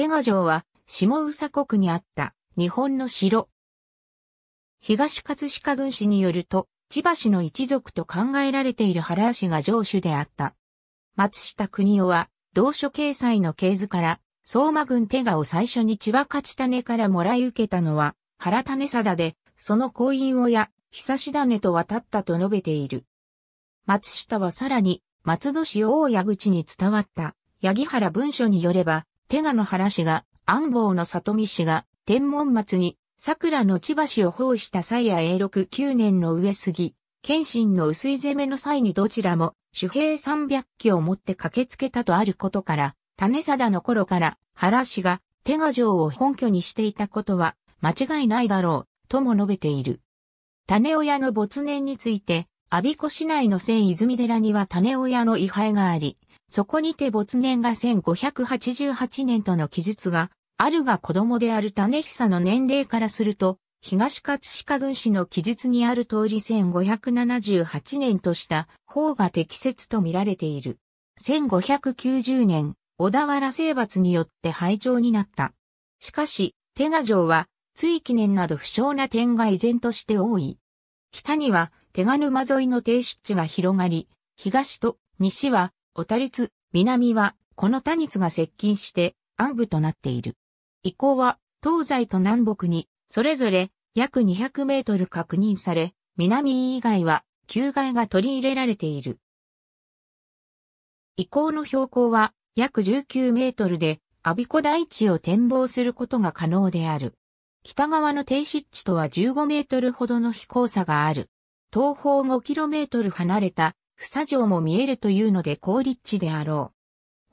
手賀城は下宇佐国にあった日本の城。東葛飾軍師によると、千葉氏の一族と考えられている原氏が城主であった。松下国夫は、同書掲載の系図から、相馬軍手賀を最初に千葉勝種からもらい受けたのは、原種貞で、その婚姻親、久し種と渡ったと述べている。松下はさらに、松戸市大矢口に伝わった、八木原文書によれば、手賀の原氏が、安房の里見氏が、天文末に、桜の千葉氏を包した際や永禄9年の上杉、謙信の薄い攻めの際にどちらも、主兵300機を持って駆けつけたとあることから、種貞の頃から、原氏が、手賀城を本拠にしていたことは、間違いないだろう、とも述べている。種親の没年について、阿鼻子市内の聖泉寺には種親の位牌があり、そこにて没年が1588年との記述が、あるが子供である種久の年齢からすると、東葛飾軍師の記述にある通り1578年とした方が適切と見られている。1590年、小田原征伐によって廃城になった。しかし、手賀城は、追記念など不詳な点が依然として多い。北には、手賀沼沿いの低湿地が広がり、東と西は小田律、南は、この他律が接近して、暗部となっている。以降は、東西と南北に、それぞれ、約200メートル確認され、南以外は、旧外が取り入れられている。以降の標高は、約19メートルで、阿鼻子大地を展望することが可能である。北側の低湿地とは15メートルほどの飛行差がある。東方5キロメートル離れた房城も見えるというので高立地であろ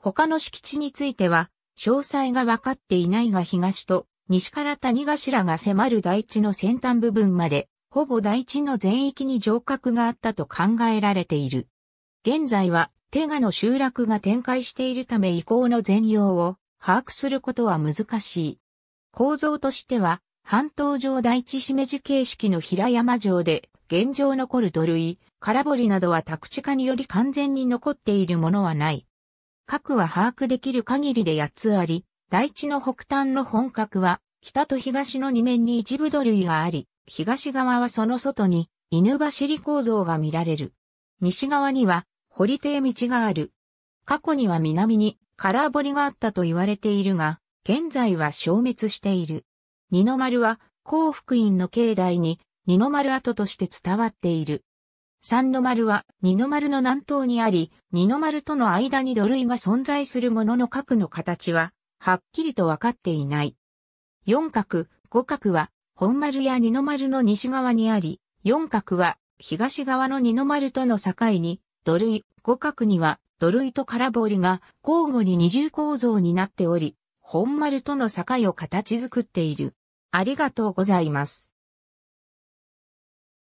う。他の敷地については、詳細が分かっていないが東と西から谷頭が迫る台地の先端部分まで、ほぼ台地の全域に城郭があったと考えられている。現在は、手賀の集落が展開しているため移行の全容を把握することは難しい。構造としては、半島上台地しめじ形式の平山城で、現状残る土塁、空堀などは宅地化により完全に残っているものはない。核は把握できる限りで8つあり、大地の北端の本格は、北と東の2面に一部土塁があり、東側はその外に、犬走り構造が見られる。西側には、堀邸道がある。過去には南に、空堀があったと言われているが、現在は消滅している。二の丸は、幸福院の境内に、二の丸跡として伝わっている。三の丸は二の丸の南東にあり、二の丸との間に土塁が存在するものの角の形は、はっきりとわかっていない。四角、五角は、本丸や二の丸の西側にあり、四角は、東側の二の丸との境に、土塁、五角には、土塁と空堀が交互に二重構造になっており、本丸との境を形作っている。ありがとうございます。